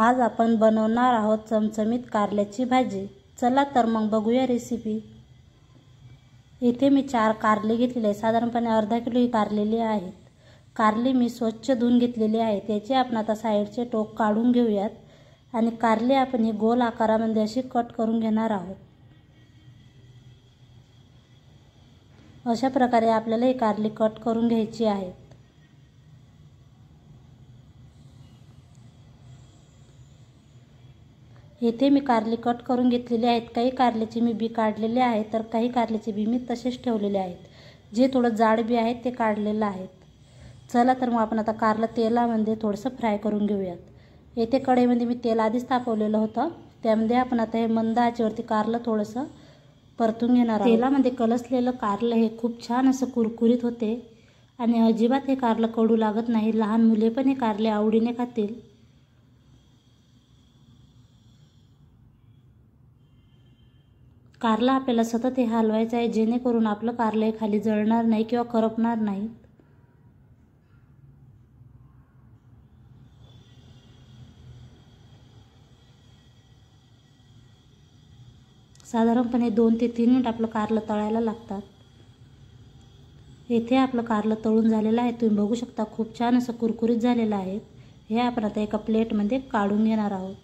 आज आपण बनवणार आहोत चमचमीत कारल्याची भाजी चला तर मग बघूया रेसिपी इथे मी चार कारले घेतलेले आहे साधारणपणे अर्धा किलो ही कारलेली आहेत कारले मी स्वच्छ धुवून घेतलेले आहेत त्याचे आपण आता साईडचे टोक काढून घेऊयात आणि कारले आपण ही गोल आकारामध्ये अशी कट करून घेणार आहोत अशा प्रकारे आपल्याला ही कारली कट करून घ्यायची आहे येथे मी कारले कट करून घेतलेले आहेत काही कारल्याचे मी बी काढलेले आहे तर काही कारल्याचे बी मी तसेच ठेवलेले आहेत जे थोडं जाड बी आहेत ते काढलेलं आहेत चला तर मग आपण आता कारलं तेलामध्ये थोडंसं फ्राय करून घेऊयात येथे कढईमध्ये मी तेल आधीच तापवलेलं होतं त्यामध्ये आपण आता हे मंद आचेवरती कारलं थोडंसं परतून घेणार तेलामध्ये कलसलेलं कारलं हे खूप छान असं कुरकुरीत होते आणि अजिबात हे कारलं कडू लागत नाही लहान मुले पण हे कारले आवडीने खातील कारला आपल्याला सतत हे हलवायचं आहे जेणेकरून आपलं कारलं हे खाली जळणार नाही किंवा करपणार नाही साधारणपणे दोन ते तीन मिनिट आपलं कारलं तळायला लागतात येथे आपलं कारलं तळून झालेलं आहे तुम्ही बघू शकता खूप छान असं कुरकुरीत झालेलं आहे हे आपण आता एका प्लेटमध्ये काढून घेणार आहोत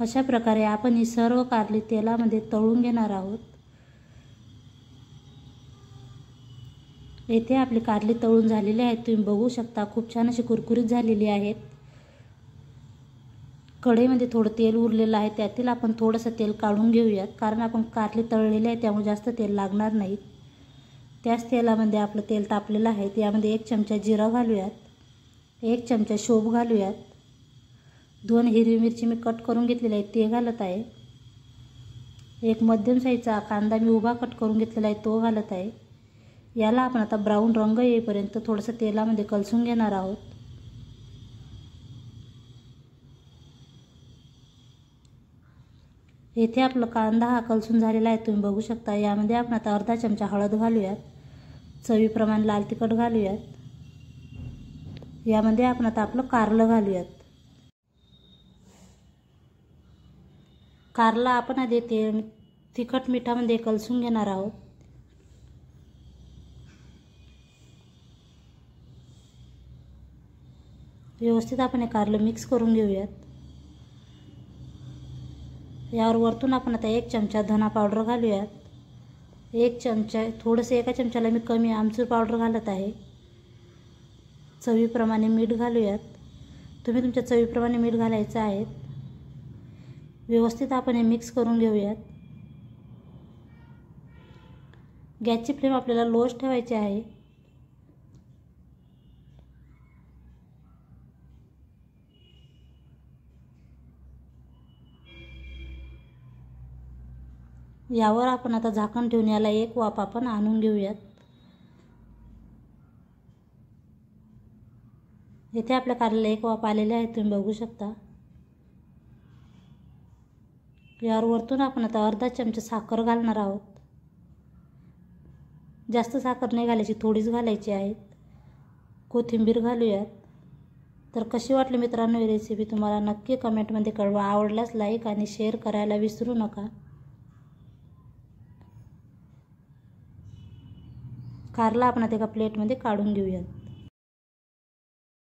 अशा प्रकारे आपण ही सर्व कारली तेलामध्ये तळून घेणार आहोत येथे आपली कारली तळून झालेली आहेत तुम्ही बघू शकता खूप छान अशी कुरकुरीत झालेली आहेत कढईमध्ये थोडं तेल उरलेलं आहे त्यातील आपण थोडंसं तेल काढून घेऊयात कारण आपण कारली तळलेले आहे त्यामुळे जास्त तेल लागणार नाही त्याच तेलामध्ये आपलं तेल तापलेलं आहे त्यामध्ये एक चमचा जिरा घालूयात एक चमचा शोभ घालूयात दोन हिरवी मिरची मी कट करून घेतलेली आहे ते घालत आहे एक मध्यम साईजचा कांदा मी उभा कट करून घेतलेला आहे तो घालत आहे याला आपण आता ब्राऊन रंग येईपर्यंत थोडंसं तेलामध्ये कलसून घेणार आहोत येथे आपला कांदा हा कलसून झालेला आहे तुम्ही बघू शकता यामध्ये आपण आता अर्धा चमचा हळद घालूयात चवीप्रमाणे लाल तिखट घालूयात यामध्ये आपण आता आपलं कारलं घालूयात कारला आपण आधी ते तिखट मिठामध्ये कलसून घेणार आहोत व्यवस्थित आपण हे कारलं मिक्स करून घेऊयात यावर वरतून आपण आता एक चमचा धना पावडर घालूयात एक चमचा थोडंसं एका चमच्याला मी कमी आमचूर पावडर घालत आहे चवीप्रमाणे मीठ घालूयात तुम्ही तुमच्या चवीप्रमाणे मीठ घालायचं आहे व्यवस्थित आपण हे मिक्स करून घेऊयात गॅसची फ्लेम आपल्याला लोच ठेवायची आहे यावर आपण आता झाकण ठेवून याला एक वाफ आपण आणून घेऊयात येथे आपल्या कार्याला एक वाफ आलेले आहे तुम्ही बघू शकता यावर वरतून आपण आता अर्धा चमचा साखर घालणार आहोत जास्त साखर नाही घालायची थोडीच घालायची आहे कोथिंबीर घालूयात तर कशी वाटली मित्रांनो ही रेसिपी तुम्हाला नक्की कमेंटमध्ये कळवा आवडल्यास लाईक आणि शेअर करायला विसरू नका कारला आपण आता एका प्लेटमध्ये काढून घेऊयात